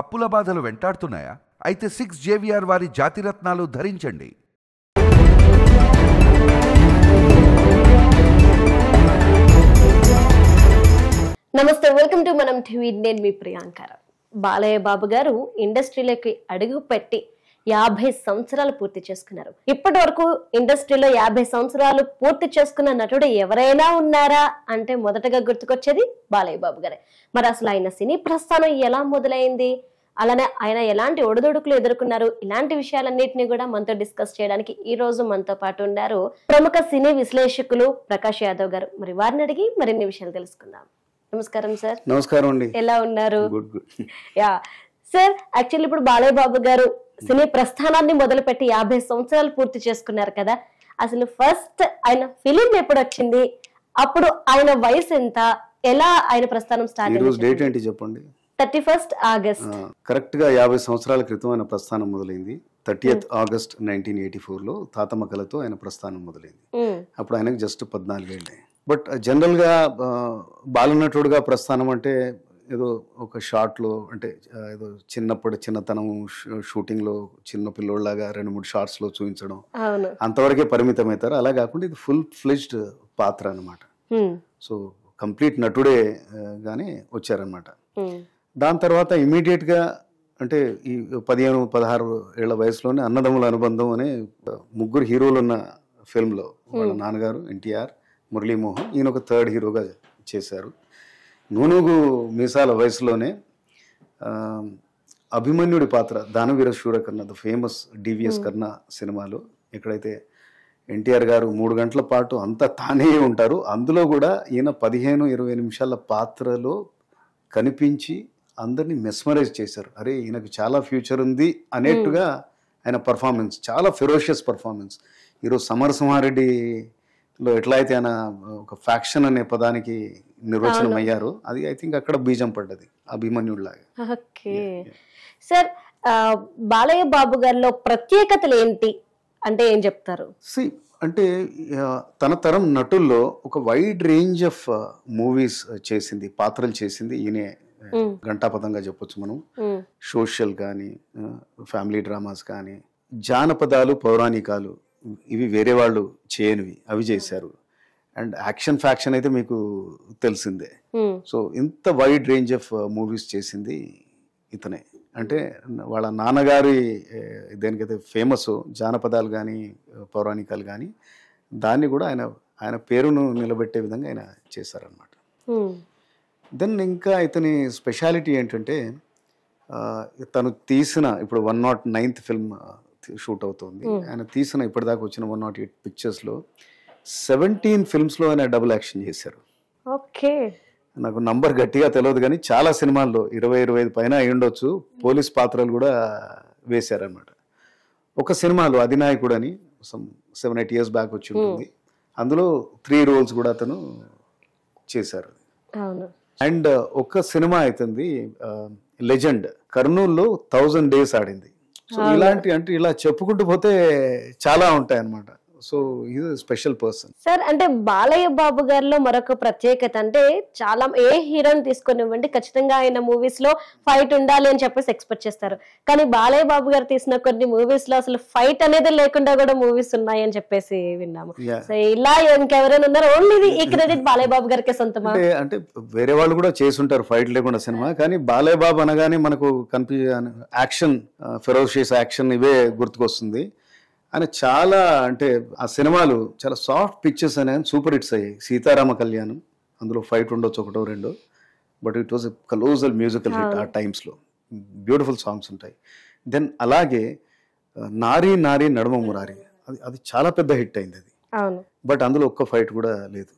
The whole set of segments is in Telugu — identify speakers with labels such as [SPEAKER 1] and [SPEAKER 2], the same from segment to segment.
[SPEAKER 1] అప్పుల బాధలు వెంటాడుతున్నాయా అయితే సిక్స్ జేవిఆర్ వారి జాతిరత్నాలు ధరించండి
[SPEAKER 2] నమస్తే వెల్కమ్ టు మనం టీవీ నేను మీ ప్రియాంకర బాలయ్య బాబు గారు ఇండస్ట్రీలోకి అడుగు పెట్టి యాభై సంవత్సరాలు పూర్తి చేసుకున్నారు ఇప్పటి వరకు ఇండస్ట్రీలో యాభై సంవత్సరాలు పూర్తి చేసుకున్న నటుడు ఎవరైనా ఉన్నారా అంటే మొదటగా గుర్తుకొచ్చేది బాలయ్య బాబు గారే మరి అసలు ఆయన సినీ ప్రస్థానం ఎలా మొదలైంది అలానే ఆయన ఎలాంటి ఒడిదొడుకులు ఎదుర్కొన్నారు ఇలాంటి విషయాలన్నింటినీ కూడా మనతో డిస్కస్ చేయడానికి ఈ రోజు మనతో పాటు ఉన్నారు ప్రముఖ సినీ విశ్లేషకులు ప్రకాష్ యాదవ్ గారు మరి వారిని అడిగి మరిన్ని విషయాలు తెలుసుకుందాం నమస్కారం సార్
[SPEAKER 1] నమస్కారం అండి ఎలా ఉన్నారు
[SPEAKER 2] యా సార్ యాక్చువల్లీ ఇప్పుడు బాలయ్య బాబు గారు సినీ ప్రస్థానాన్ని మొదలుపెట్టి యాభై సంవత్సరాలు పూర్తి చేసుకున్నారు కదా అసలు ఫస్ట్ ఆయన ఫిలిం ఎప్పుడు వచ్చింది అప్పుడు ఆయన వయసు ఎంత ఎలా ఆయన ప్రస్థానం స్టార్ట్ డేట్ ఏంటి చెప్పండి థర్టీ ఫస్ట్ ఆగస్ట్
[SPEAKER 1] కరెక్ట్ గా యాభై సంవత్సరాల క్రితం ఆయన ప్రస్థానం మొదలైంది eighth August nineteen eighty four లో తాతమ్మ ఆయన ప్రస్థానం మొదలైంది అప్పుడు ఆయనకు జస్ట్ పద్నాలుగు ఏళ్ళే బట్ జనరల్గా బాలనటుడుగా ప్రస్థానం అంటే ఏదో ఒక షార్ట్లో అంటే ఏదో చిన్నప్పుడు చిన్నతనం షూటింగ్లో చిన్న పిల్లోళ్ళలాగా రెండు మూడు షార్ట్స్లో చూపించడం అంతవరకే పరిమితం అవుతారు అలా కాకుండా ఇది ఫుల్ ఫ్లెజ్డ్ పాత్ర అనమాట సో కంప్లీట్ నటుడే కానీ వచ్చారనమాట దాని తర్వాత ఇమీడియట్గా అంటే ఈ పదిహేను పదహారు ఏళ్ల వయసులోనే అన్నదమ్ముల అనుబంధం అనే ముగ్గురు హీరోలు ఉన్న ఫిల్మ్లో వాళ్ళ నాన్నగారు ఎన్టీఆర్ మురళీమోహన్ ఈయన ఒక థర్డ్ హీరోగా చేశారు నూనుగు మీసాల వయసులోనే అభిమన్యుడి పాత్ర Danaveera Shura Karna the famous DVS Karna సినిమాలో ఎక్కడైతే ఎన్టీఆర్ గారు మూడు గంటల పాటు అంతా తానే ఉంటారు అందులో కూడా ఈయన పదిహేను ఇరవై నిమిషాల పాత్రలో కనిపించి అందరినీ మెస్మరైజ్ చేశారు అరే ఈయనకు చాలా ఫ్యూచర్ ఉంది అనేట్టుగా hmm. ఆయన పర్ఫార్మెన్స్ చాలా ఫెరోషియస్ పర్ఫార్మెన్స్ ఈరోజు సమరసింహారెడ్డి లో ఎట్లా అయితే ఆయన ఒక ఫ్యాక్షన్ అనే పదానికి నిర్వచనం అయ్యారు అది ఐ థింక్ అక్కడ బీజం పడ్డది అభిమన్యుడు
[SPEAKER 2] ఓకే సార్ బాలయ్య బాబు గారిలో ప్రత్యేకతలు ఏంటి అంటే ఏం చెప్తారు సి
[SPEAKER 1] అంటే తన తరం నటుల్లో ఒక వైడ్ రేంజ్ ఆఫ్ మూవీస్ చేసింది పాత్రలు చేసింది ఈయనే ఘంటాపదంగా చెప్పొచ్చు మనం సోషల్ కానీ ఫ్యామిలీ డ్రామాస్ కానీ జానపదాలు పౌరాణికాలు ఇవి వేరే వాళ్ళు చేయనివి అవి చేశారు అండ్ యాక్షన్ ఫ్యాక్షన్ అయితే మీకు తెలిసిందే సో ఇంత వైడ్ రేంజ్ ఆఫ్ మూవీస్ చేసింది ఇతనే అంటే వాళ్ళ నాన్నగారి దేనికైతే ఫేమస్ జానపదాలు కానీ పౌరాణికాలు కానీ దాన్ని కూడా ఆయన ఆయన పేరును నిలబెట్టే విధంగా ఆయన చేశారనమాట దెన్ ఇంకా ఇతని స్పెషాలిటీ ఏంటంటే తను తీసిన ఇప్పుడు one not ninth film shoot అవుతుంది hmm. ఆయన తీసిన ఇప్పటిదాకా వచ్చిన వన్ నాట్ ఎయిట్ పిక్చర్స్లో సెవెంటీన్ ఫిల్మ్స్లో ఆయన డబుల్ యాక్షన్ చేశారు ఓకే నాకు నంబర్ గట్టిగా తెలియదు కానీ చాలా సినిమాల్లో ఇరవై ఇరవై ఐదు పైన ఉండొచ్చు పోలీస్ పాత్రలు కూడా వేశారనమాట ఒక సినిమాలో అధినాయకుడు అని సెవెన్ ఎయిట్ ఇయర్స్ బ్యాక్ వచ్చి ఉంటుంది hmm. అందులో త్రీ రోల్స్ కూడా అతను చేశారు అండ్ ఒక సినిమా అవుతుంది లెజెండ్ కర్నూలులో థౌజండ్ డేస్ ఆడింది సో ఇలాంటి అంటే ఇలా చెప్పుకుంటూ పోతే చాలా ఉంటాయి అన్నమాట so is special person
[SPEAKER 2] sir అంటే బాలయ్య బాబు గారిలో మరొక ప్రత్యేకత అంటే చాలా ఏ హీరోని తీసుకునివ్వండి ఖచ్చితంగా ఆయన మూవీస్ లో ఫైట్ ఉండాలి అని చెప్పేసి ఎక్స్పెక్ట్ చేస్తారు కానీ బాలయ్య బాబు గారు తీసిన కొన్ని మూవీస్ లో అసలు ఫైట్ అనేది లేకుండా కూడా మూవీస్ ఉన్నాయి అని చెప్పేసి విన్నాము సో ఇలా ఇంకెవరైనా ఉన్నారు ఓన్లీ ఈ క్రెడిట్ బాలయ్య బాబు గారికే సొంతమా
[SPEAKER 1] అంటే వేరే వాళ్ళు కూడా చేసుంటారు ఫైట్ లేకుండా సినిమా కానీ బాలయ్య బాబు అనగానే మనకు కనిపి యాక్షన్ ఫెరోషియస్ యాక్షన్ ఇవే గుర్తుకొస్తుంది ఆయన చాలా అంటే ఆ సినిమాలు చాలా సాఫ్ట్ పిక్చర్స్ అనే సూపర్ హిట్స్ అయ్యాయి సీతారామ కళ్యాణం అందులో ఫైట్ ఉండొచ్చు ఒకటో రెండో but it was a closer musical hit ఆ టైమ్స్లో బ్యూటిఫుల్ సాంగ్స్ ఉంటాయి దెన్ అలాగే నారీ నారీ నడుమ మురారి అది అది చాలా పెద్ద హిట్ అయింది
[SPEAKER 2] అది
[SPEAKER 1] బట్ అందులో ఒక్క ఫైట్ కూడా లేదు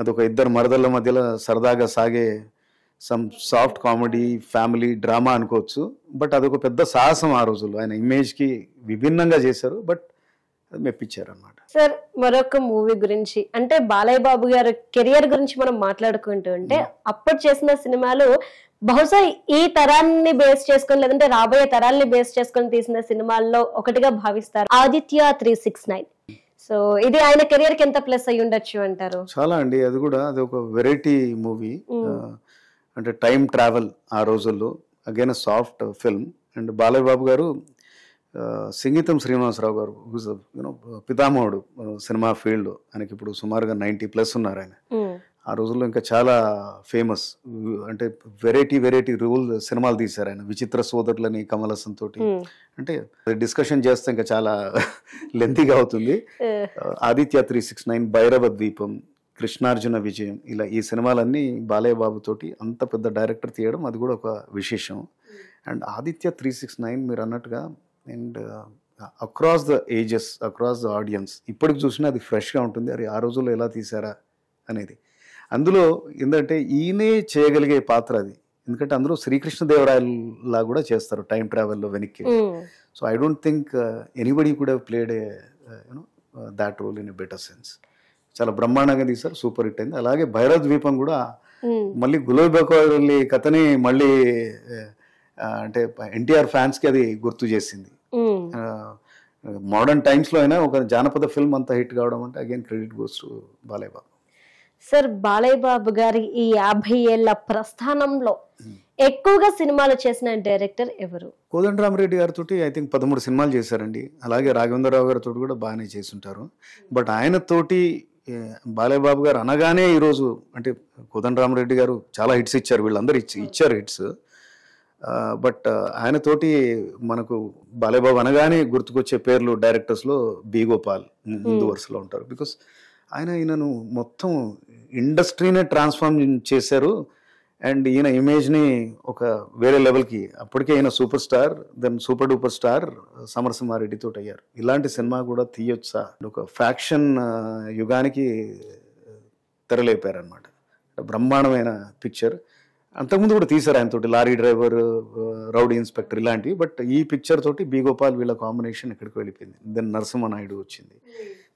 [SPEAKER 1] అది ఒక ఇద్దరు మరదళ్ళ మధ్యలో సరదాగా సాగే some soft comedy family drama అనుకోవచ్చు బట్ అదొక పెద్ద సాహసం ఆ రోజుల్లో ఆయన ఇమేజ్కి విభిన్నంగా చేశారు బట్ అది అనమాట
[SPEAKER 2] సార్ మరొక మూవీ గురించి అంటే బాలయ్య బాబు గారు కెరియర్ గురించి మనం మాట్లాడుకుంటూ ఉంటే అప్పుడు చేసిన సినిమాలు బహుశా ఈ తరాన్ని బేస్ చేసుకుని లేదంటే రాబోయే తరాన్ని బేస్ చేసుకొని తీసిన సినిమాల్లో ఒకటిగా భావిస్తారు Aditya three six nine so ఇది ఆయన కెరియర్ కి ఎంత ప్లస్ అయ్యి ఉండొచ్చు అంటారు
[SPEAKER 1] చాలా అండి అది కూడా అది ఒక వెరైటీ మూవీ అంటే టైం ట్రావెల్ ఆ రోజుల్లో again soft film and Balayya Babu garu Sangeetham Srinivasarao గారు యూనో పితామహుడు సినిమా ఫీల్డ్ ఆయనకి ఇప్పుడు సుమారుగా నైంటీ ప్లస్ ఉన్నారు ఆయన hmm. ఆ రోజుల్లో ఇంకా చాలా ఫేమస్ అంటే వెరైటీ వెరైటీ రూల్ సినిమాలు తీశారు ఆయన విచిత్ర సోదరులని కమల్ తోటి hmm. అంటే డిస్కషన్ చేస్తే ఇంకా చాలా లెంతీగా అవుతుంది eh. Aditya three six nine Bhairava Dweepam Krishnarjuna విజయం ఇలా ఈ సినిమాలన్నీ బాలయ్య బాబు తోటి అంత పెద్ద డైరెక్టర్ తీయడం అది కూడా ఒక విశేషం hmm. And Aditya three six nine మీరు అన్నట్టుగా and across the ages across the audience ఇప్పటికి చూసినా అది ఫ్రెష్గా ఉంటుంది అది ఆ రోజుల్లో ఎలా తీసారా అనేది అందులో ఏంటంటే ఈయనే చేయగలిగే పాత్ర అది ఎందుకంటే అందులో శ్రీకృష్ణదేవరాయలా కూడా చేస్తారు టైం ట్రావెల్లో వెనక్కి so I don't think anybody కూడా played a you know that role in better sense చాలా బ్రహ్మాండంగా తీశారు సూపర్ హిట్ అయింది అలాగే భైరవ ద్వీపం కూడా మళ్ళీ గులాబీ కథని మళ్ళీ uh, అంటే ఎన్టీఆర్ ఫ్యాన్స్కి అది గుర్తు చేసింది మోడర్న్ టైమ్స్లో అయినా ఒక జానపద ఫిల్మ్ అంతా హిట్ కావడం అంటే again credit goes to Balayya Babu
[SPEAKER 2] sir Balayya Babu గారి ఈ యాభై ఏళ్ళ ప్రస్థానంలో ఎక్కువగా సినిమాలు చేసిన డైరెక్టర్ ఎవరు
[SPEAKER 1] కోదండరామరెడ్డి గారితో ఐ థింక్ పదమూడు సినిమాలు చేశారండి అలాగే రాఘవేంద్రరావు గారితో కూడా బాగానే ఉంటారు బట్ ఆయనతోటి బాలయ్య బాబు గారు అనగానే ఈరోజు అంటే కోదండరామరెడ్డి గారు చాలా హిట్స్ ఇచ్చారు వీళ్ళందరూ ఇచ్చారు హిట్స్ బట్ ఆయనతోటి మనకు బాలేబాబు అనగానే గుర్తుకొచ్చే పేర్లు డైరెక్టర్స్లో బి గోపాల్ hmm. ముందు వరుసలో ఉంటారు బికాస్ ఆయన ఈయనను మొత్తం ఇండస్ట్రీనే ట్రాన్స్ఫార్మ్ చేశారు అండ్ ఈయన ఇమేజ్ని ఒక వేరే లెవెల్కి అప్పటికే ఈయన super star then super duper star సమరసింహారెడ్డితో అయ్యారు ఇలాంటి సినిమా కూడా తీయొచ్చా ఒక ఫ్యాక్షన్ యుగానికి తెరలేపారనమాట బ్రహ్మాండమైన పిక్చర్ అంతకుముందు కూడా తీశారు తోటి లారీ డ్రైవర్ రౌడీ ఇన్స్పెక్టర్ ఇలాంటివి బట్ ఈ పిక్చర్ తోటి బీగోపాల్ వీళ్ళ కాంబినేషన్ ఇక్కడికి వెళ్ళిపోయింది దెన్ నరసింహ నాయుడు వచ్చింది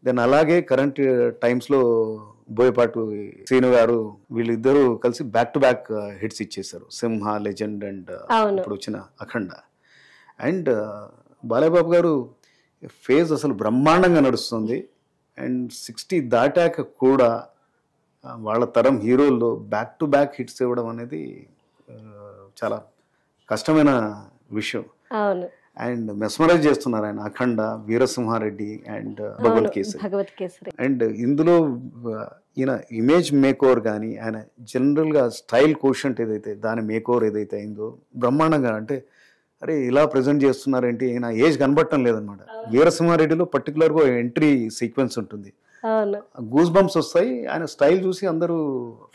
[SPEAKER 1] దెన్ అలాగే కరెంట్ టైమ్స్లో బోయపాటు శ్రీను గారు వీళ్ళిద్దరూ కలిసి బ్యాక్ టు బ్యాక్ హిట్స్ ఇచ్చేశారు సింహ లెజెండ్ అండ్ ఇప్పుడు వచ్చిన అఖండ అండ్ బాలయ్యబాబు గారు ఫేజ్ అసలు బ్రహ్మాండంగా నడుస్తుంది అండ్ సిక్స్టీ దాటాక కూడా వాళ్ళ తరం హీరోల్లో బ్యాక్ టు బ్యాక్ హిట్స్ ఇవ్వడం అనేది చాలా కష్టమైన విషయం అవును అండ్ మెస్మరైజ్ చేస్తున్నారు ఆయన అఖండ వీరసింహారెడ్డి అండ్ భగవత్ కేసరి అండ్ ఇందులో ఈయన ఇమేజ్ మేకోవర్ కానీ ఆయన జనరల్గా స్టైల్ క్వశ్చన్ ఏదైతే దాని మేకోవర్ ఏదైతే అయిందో బ్రహ్మాండంగా అంటే అరే ఇలా ప్రజెంట్ చేస్తున్నారంటే ఈయన ఏజ్ కనబడటం లేదనమాట వీరసింహారెడ్డిలో పర్టికులర్గా ఎంట్రీ సీక్వెన్స్ ఉంటుంది గూస్ బంప్స్ వస్తాయి ఆయన స్టైల్ చూసి అందరూ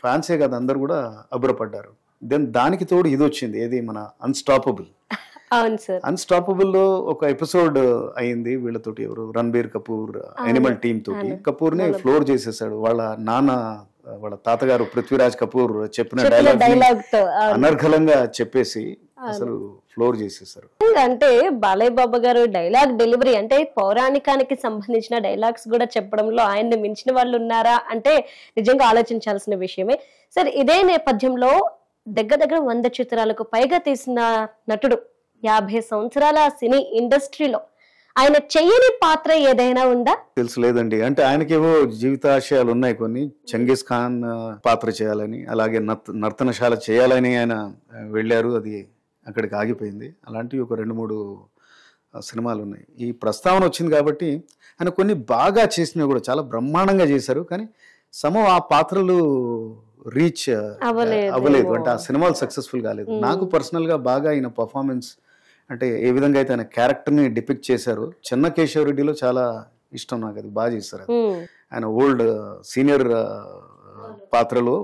[SPEAKER 1] ఫ్యాన్సే కదా అందరూ కూడా అబ్బురపడ్డారు దెన్ దానికి తోడు ఇది వచ్చింది ఏది మన అన్స్టాపబుల్ అన్స్టాపబుల్ లో ఒక ఎపిసోడ్ అయింది వీళ్ళతోటి ఎవరు రణబీర్ కపూర్ అనిమల్ టీమ్ తోటి కపూర్ ని ఫ్లోర్ చేసేసాడు వాళ్ళ నాన్న వాళ్ళ తాతగారు పృథ్వీరాజ్ కపూర్ చెప్పిన డైలాగ్
[SPEAKER 2] అనర్ఘలంగా
[SPEAKER 1] చెప్పేసి అసలు ఫ్లోర్ చేసేసారు
[SPEAKER 2] అంటే బాలయ్య బాబు గారు డైలాగ్ డెలివరీ అంటే పౌరాణికానికి సంబంధించిన డైలాగ్స్ కూడా చెప్పడంలో ఆయన్ని మించిన వాళ్ళు ఉన్నారా అంటే నిజంగా ఆలోచించాల్సిన విషయమే సార్ ఇదే నేపథ్యంలో దగ్గర దగ్గర వంద చిత్రాలకు పైగా తీసిన నటుడు యాభై సంవత్సరాల సినీ ఇండస్ట్రీలో ఆయన చెయ్యని పాత్ర ఏదైనా ఉందా
[SPEAKER 1] తెలుసు లేదండి అంటే ఆయనకేవో జీవితాశయాలు ఉన్నాయి కొన్ని చంగీస్ ఖాన్ పాత్ర చేయాలని అలాగే నర్తనశాల చేయాలని ఆయన వెళ్ళారు అది అక్కడికి ఆగిపోయింది అలాంటివి ఒక రెండు మూడు సినిమాలు ఉన్నాయి ఈ ప్రస్తావన వచ్చింది కాబట్టి ఆయన కొన్ని బాగా చేసినవి కూడా చాలా బ్రహ్మాండంగా చేశారు కానీ సమ ఆ పాత్రలు రీచ్ అవ్వలేదు అంటే ఆ సినిమాలు సక్సెస్ఫుల్ కాలేదు నాకు పర్సనల్గా బాగా ఆయన పర్ఫార్మెన్స్ అంటే ఏ విధంగా అయితే ఆయన క్యారెక్టర్ని డిపిక్ట్ చేశారు చిన్న కేశవరెడ్డిలో చాలా ఇష్టం నాకు అది బాగా చేశారు ఆయన ఓల్డ్ సీనియర్ పాత్రలో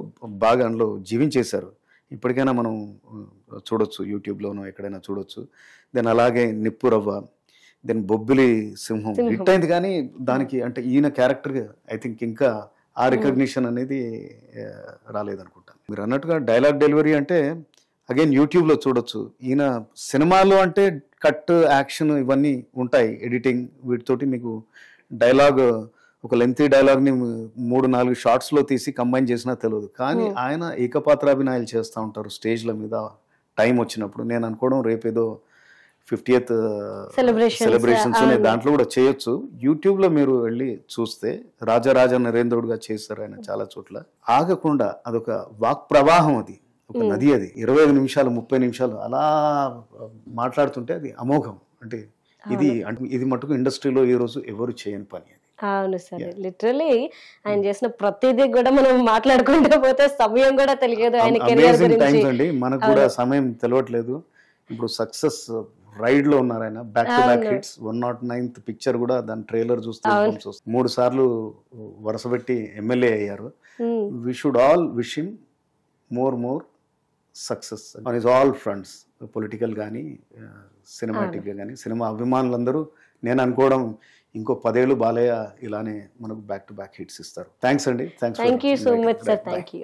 [SPEAKER 1] బాగా అందులో జీవించేశారు ఇప్పటికైనా మనం చూడొచ్చు యూట్యూబ్లోనూ ఎక్కడైనా చూడొచ్చు దెన్ అలాగే నిప్పురవ్వ దెన్ బొబ్బిలి సింహం హిట్ అయింది కానీ దానికి అంటే ఈయన క్యారెక్టర్ ఐ థింక్ ఇంకా ఆ రికగ్నిషన్ hmm. అనేది రాలేదనుకుంటాను మీరు అన్నట్టుగా డైలాగ్ డెలివరీ అంటే అగైన్ యూట్యూబ్లో చూడొచ్చు ఈయన సినిమాలు అంటే కట్ యాక్షన్ ఇవన్నీ ఉంటాయి ఎడిటింగ్ వీటితోటి మీకు డైలాగ్ ఒక లెంతీ డైలాగ్ని మూడు నాలుగు షార్ట్స్లో తీసి కంబైన్ చేసినా తెలియదు కానీ hmm. ఆయన ఏకపాత్రాభినాయాలు చేస్తూ ఉంటారు స్టేజ్ల మీద టైం వచ్చినప్పుడు నేను అనుకోవడం రేపేదో ఫిఫ్టీయత్ సెలబ్రేషన్స్ అనే దాంట్లో కూడా చేయొచ్చు యూట్యూబ్లో మీరు వెళ్ళి చూస్తే రాజరాజ నరేంద్రుడుగా చేస్తారు ఆయన చాలా చోట్ల ఆగకుండా అదొక వాక్ ప్రవాహం అది ఒక hmm. నది అది ఇరవై ఐదు నిమిషాలు ముప్పై నిమిషాలు అలా మాట్లాడుతుంటే అది అమోఘం అంటే ఇది అంటే ఇది మటుకు ఇండస్ట్రీలో ఈరోజు ఎవరు చేయని పని
[SPEAKER 2] అవును సార్ లిటరలీ ఆయన hmm. చేసిన ప్రతిదీ కూడా మనం మాట్లాడుకుంటూ పోతే సమయం కూడా తెలియదు ఆయన
[SPEAKER 1] మనకు కూడా సమయం తెలియట్లేదు ఇప్పుడు సక్సెస్ రైడ్ లో ఉన్నారు ఆయన back to back hits one not ninth picture కూడా దాని ట్రైలర్ చూస్తే మూడు సార్లు పెట్టి ఎమ్మెల్యే అయ్యారు we should all wish him more more success on his all fronts political కానీ సినిమాటిక్గా కానీ సినిమా అభిమానులందరూ నేను అనుకోవడం ఇంకో పదేళ్ళు బాలయ్య ఇలానే మనకు బ్యాక్ టు బ్యాక్ హిట్స్ ఇస్తారు థ్యాంక్స్ అండి thanks thank you so much sir
[SPEAKER 2] thank you